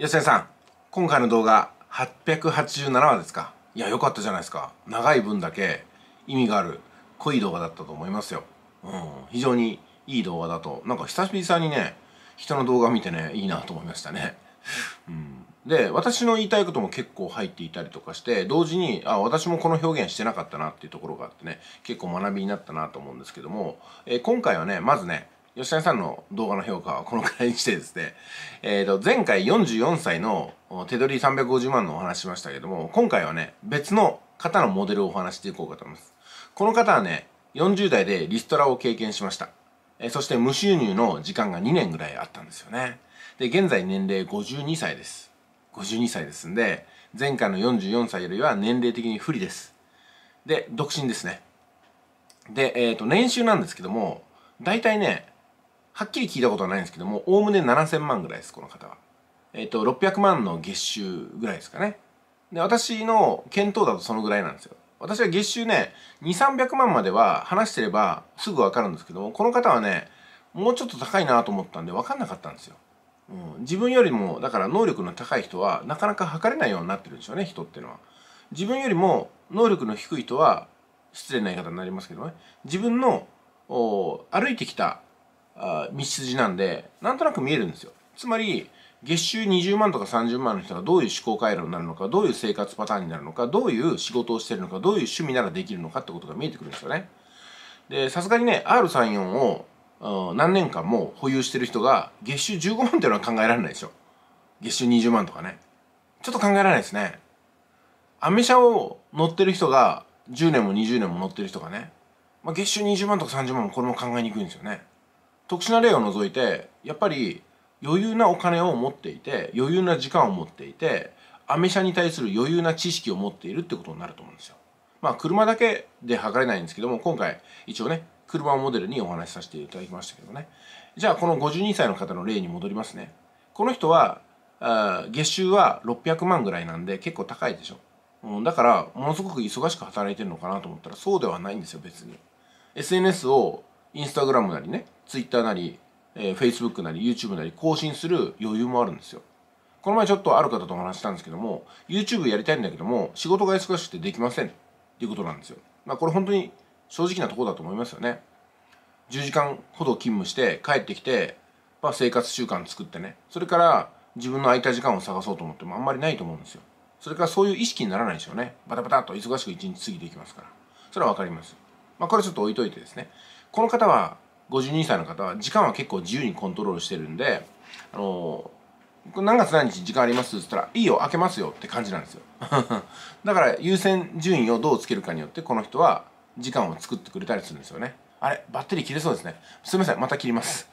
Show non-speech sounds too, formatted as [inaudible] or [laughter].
吉田さん今回の動画887話ですかいや良かったじゃないですか長い分だけ意味がある濃い動画だったと思いますよ、うん、非常にいい動画だとなんか久しぶんにね人の動画見てねいいなと思いましたね、うん、で私の言いたいことも結構入っていたりとかして同時にあ私もこの表現してなかったなっていうところがあってね結構学びになったなと思うんですけども、えー、今回はねまずね吉谷さんの動画の評価はこのくらいにしてですね、[laughs] えー、と前回44歳の手取り350万のお話しましたけども今回はね別の方のモデルをお話していこうかと思いますこの方はね40代でリストラを経験しました、えー、そして無収入の時間が2年ぐらいあったんですよねで現在年齢52歳です52歳ですんで前回の44歳よりは年齢的に不利ですで独身ですねで、えっ、ー、と年収なんですけども大体ねはっきり聞いたことはないんですけども、おおむね7000万ぐらいです、この方は。えっ、ー、と、600万の月収ぐらいですかね。で、私の見当だとそのぐらいなんですよ。私は月収ね、2、300万までは話してればすぐわかるんですけども、この方はね、もうちょっと高いなと思ったんで分かんなかったんですよ。うん、自分よりも、だから能力の高い人はなかなか測れないようになってるんでしょうね、人っていうのは。自分よりも能力の低い人は、失礼な言い方になりますけどね、自分の歩いてきたあ道筋なんでなんとなく見えるんですよつまり月収20万とか30万の人がどういう思考回路になるのかどういう生活パターンになるのかどういう仕事をしてるのかどういう趣味ならできるのかってことが見えてくるんですよねでさすがにね R34 を何年間も保有してる人が月収15万っていうのは考えられないでしょ月収20万とかねちょっと考えられないですねアメ車を乗ってる人が10年も20年も乗ってる人がね、まあ、月収20万とか30万もこれも考えにくいんですよね特殊な例を除いてやっぱり余裕なお金を持っていて余裕な時間を持っていてアメ車に対する余裕な知識を持っているってことになると思うんですよ。まあ車だけで測れないんですけども今回一応ね車をモデルにお話しさせていただきましたけどねじゃあこの52歳の方の例に戻りますねこの人はあ月収は600万ぐらいなんで結構高いでしょ、うん、だからものすごく忙しく働いてるのかなと思ったらそうではないんですよ別に SNS をインスタグラムなりねツイッターなり、えー、Facebook なり YouTube なり更新する余裕もあるんですよこの前ちょっとある方とお話したんですけども YouTube やりたいんだけども仕事が忙しくてできませんっていうことなんですよまあこれ本当に正直なとこだと思いますよね10時間ほど勤務して帰ってきて、まあ、生活習慣作ってねそれから自分の空いた時間を探そうと思ってもあんまりないと思うんですよそれからそういう意識にならないでしょうねバタバタっと忙しく一日過ぎていきますからそれは分かりますまあこれちょっと置いといてですねこの方は52歳の方は時間は結構自由にコントロールしてるんであの何月何日時間ありますって言ったら「いいよ開けますよ」って感じなんですよ [laughs] だから優先順位をどうつけるかによってこの人は時間を作ってくれたりするんですよねあれバッテリー切れそうですねすいませんまた切ります